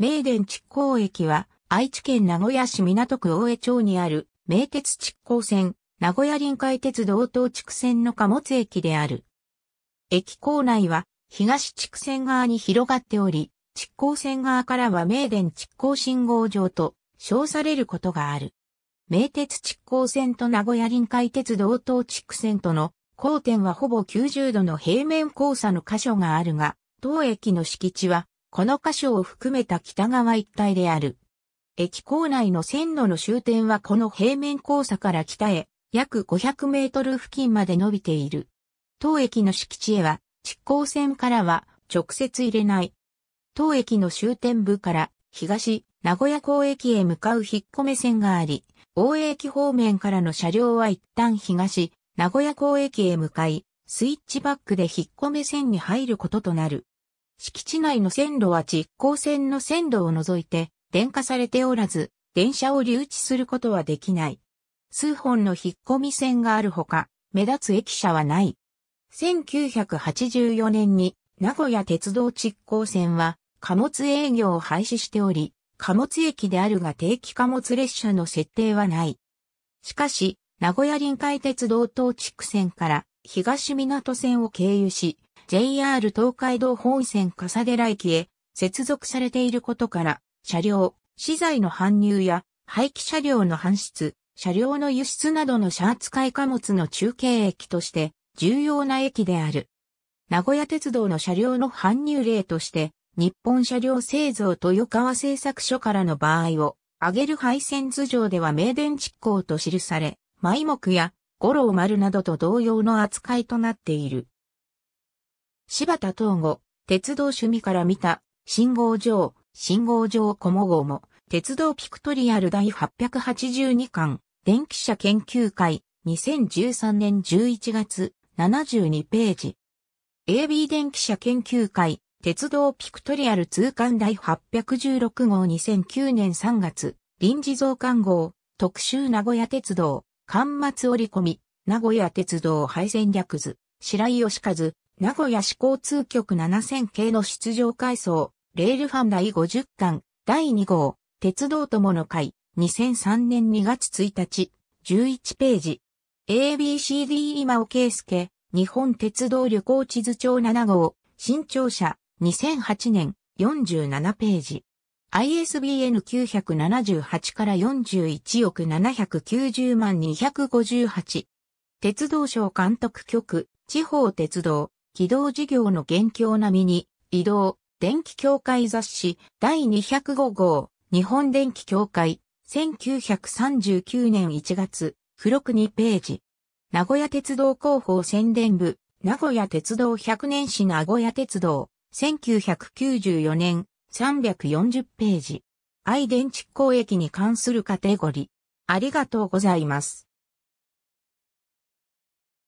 名電築港駅は、愛知県名古屋市港区大江町にある、名鉄築港線、名古屋臨海鉄道東築線の貨物駅である。駅構内は、東築線側に広がっており、築港線側からは名電築港信号場と称されることがある。名鉄築港線と名古屋臨海鉄道東築線との交点はほぼ90度の平面交差の箇所があるが、当駅の敷地はこの箇所を含めた北側一帯である。駅構内の線路の終点はこの平面交差から北へ約500メートル付近まで伸びている。当駅の敷地へは、地行線からは直接入れない。当駅の終点部から東名古屋港駅へ向かう引っ込め線があり、大江駅方面からの車両は一旦東名古屋港駅へ向かい、スイッチバックで引っ込め線に入ることとなる。敷地内の線路は実行線の線路を除いて、電化されておらず、電車を留置することはできない。数本の引っ込み線があるほか、目立つ駅舎はない。1984年に名古屋鉄道実行線は貨物営業を廃止しており、貨物駅であるが定期貨物列車の設定はない。しかし、名古屋臨海鉄道東地区線から東港線を経由し、JR 東海道本線笠寺駅へ接続されていることから、車両、資材の搬入や廃棄車両の搬出、車両の輸出などの車扱い貨物の中継駅として重要な駅である。名古屋鉄道の車両の搬入例として、日本車両製造豊川製作所からの場合を、挙げる配線図上では名電蓄光と記され、埋木や五郎丸などと同様の扱いとなっている。柴田東吾、鉄道趣味から見た、信号場、信号場コモ号も、鉄道ピクトリアル第882巻、電気車研究会、2013年11月、72ページ。AB 電気車研究会、鉄道ピクトリアル通貫第816号2009年3月、臨時増刊号、特集名古屋鉄道、巻末折り込み、名古屋鉄道配線略図、白井義和、名古屋市交通局7000系の出場階層、レールファン第50巻、第2号、鉄道友の会、2003年2月1日、11ページ。ABCD 今尾圭介、日本鉄道旅行地図帳7号、新庁舎、2008年、47ページ。ISBN 978から41億790万258。鉄道省監督局、地方鉄道、起動事業の現況並みに、移動、電気協会雑誌第205号、日本電気協会、1939年1月、付録2ページ。名古屋鉄道広報宣伝部、名古屋鉄道100年史名古屋鉄道、1994年、340ページ。愛電池公益に関するカテゴリー。ありがとうございます。